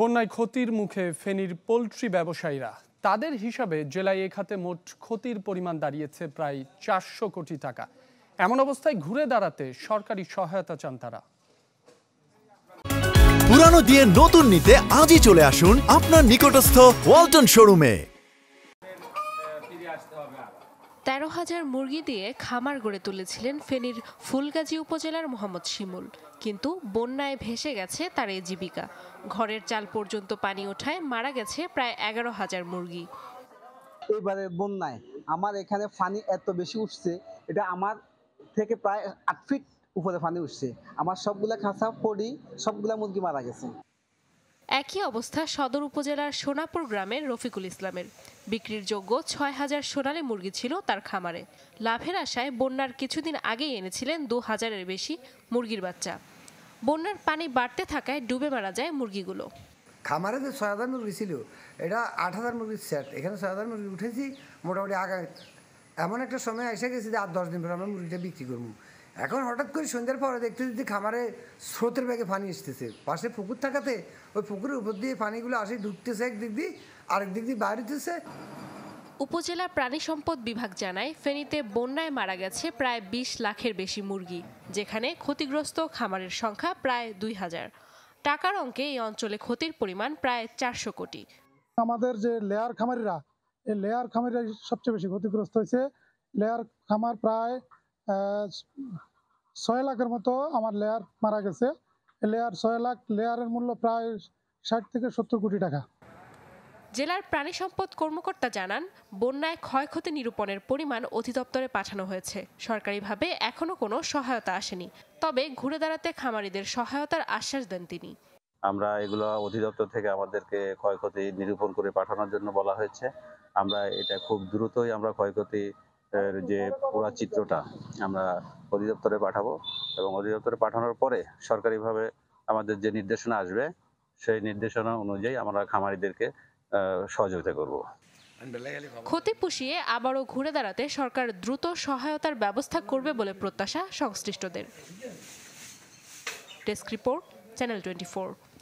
বন্যায় ক্ষতির মুখে ফেনীর পোলট্রি ব্যবসায়ীরা তাদের হিসাবে জেলায় এ খাতে মোট ক্ষতির পরিমাণ দাঁড়িয়েছে প্রায় চারশো কোটি টাকা এমন অবস্থায় ঘুরে দাঁড়াতে সরকারি সহায়তা চান তারা পুরানো দিয়ে নতুন নিতে আজই চলে আসুন আপনার নিকটস্থ ওয়ালটন শোরুমে তেরো হাজার মুরগি দিয়ে খামার গড়ে তুলেছিলেন ফেনীর ফুলগাজী উপজেলার মোহাম্মদ শিমুল কিন্তু বন্যায় ভেসে গেছে তার এই জীবিকা ঘরের চাল পর্যন্ত পানি ওঠায় মারা গেছে প্রায় এগারো হাজার মুরগি এবারে বন্যায় আমার এখানে পানি এত বেশি উঠছে এটা আমার থেকে প্রায় আট ফিট উপরে পানি উঠছে আমার সবগুলা খাঁচা পড়ি সবগুলা মুরগি মারা গেছে একই অবস্থা সদর উপজেলার সোনাপুর গ্রামের রফিকুল ইসলামের বিক্রির যোগ্য ছয় হাজার সোনালি মুরগি ছিল তার খামারে লাভের আশায় বন্যার কিছুদিন আগেই এনেছিলেন দু হাজারের বেশি মুরগির বাচ্চা বন্যার পানি বাড়তে থাকায় ডুবে মারা যায় মুরগিগুলো খামারে যে ছয় হাজার মুরগি ছিল এটা আট হাজার মুরগির সেট এখানে ছয় হাজার মুরগি উঠেছি মোটামুটি আগে এমন একটা সময় এসে গেছি যে আট দশ দিন পরে আমরা মুরগিটা বিক্রি করবো এখন হঠাৎ করে সন্ধ্যার পরে দেখতে দেখতে খামারে স্রোতের বেগে পানি আসতেছে পাশে পুকুর থাকাতে ওই পুকুরের উপর দিয়ে পানিগুলো আসে ঢুকতেছে একদিক দিয়ে আরেক দিক দিয়ে বাড়িতেছে উপজেলা প্রাণী সম্পদ বিভাগ জানায় ফেনীতে বন্যায় মারা গেছে প্রায় ২০ লাখের বেশি মুরগি যেখানে ক্ষতিগ্রস্ত খামারের সংখ্যা প্রায় দুই হাজার টাকার অঙ্কে এই অঞ্চলে ক্ষতির পরিমাণ প্রায় চারশো কোটি আমাদের যে লেয়ার খামারিরা এই লেয়ার খামারিরা সবচেয়ে বেশি ক্ষতিগ্রস্ত হয়েছে লেয়ার খামার প্রায় ছয় লাখের মতো আমার লেয়ার মারা গেছে লেয়ার ছয় লাখ লেয়ারের মূল্য প্রায় ষাট থেকে সত্তর কোটি টাকা জেলার প্রাণী সম্পদ কর্মকর্তা জানান বন্যায় ক্ষয়ক্ষতি নিরূপণের পরিমাণ অধিদপ্তরে পাঠানো হয়েছে সরকারিভাবে এখনো কোনো সহায়তা আসেনি তবে ঘুরে দাঁড়াতে খামারিদের সহায়তার আশ্বাস দেন তিনি আমরা এগুলো অধিদপ্তর থেকে আমাদেরকে ক্ষয়ক্ষতি নিরূপণ করে পাঠানোর জন্য বলা হয়েছে আমরা এটা খুব দ্রুতই আমরা ক্ষয়ক্ষতি এর যে পুরা চিত্রটা আমরা অধিদপ্তরে পাঠাবো এবং অধিদপ্তরে পাঠানোর পরে সরকারিভাবে আমাদের যে নির্দেশনা আসবে সেই নির্দেশনা অনুযায়ী আমরা খামারিদেরকে সহযোগিতা করব ক্ষতি পুষিয়ে আবারও ঘুরে দাঁড়াতে সরকার দ্রুত সহায়তার ব্যবস্থা করবে বলে প্রত্যাশা সংশ্লিষ্টদের ডেস্ক রিপোর্ট চ্যানেল টোয়েন্টি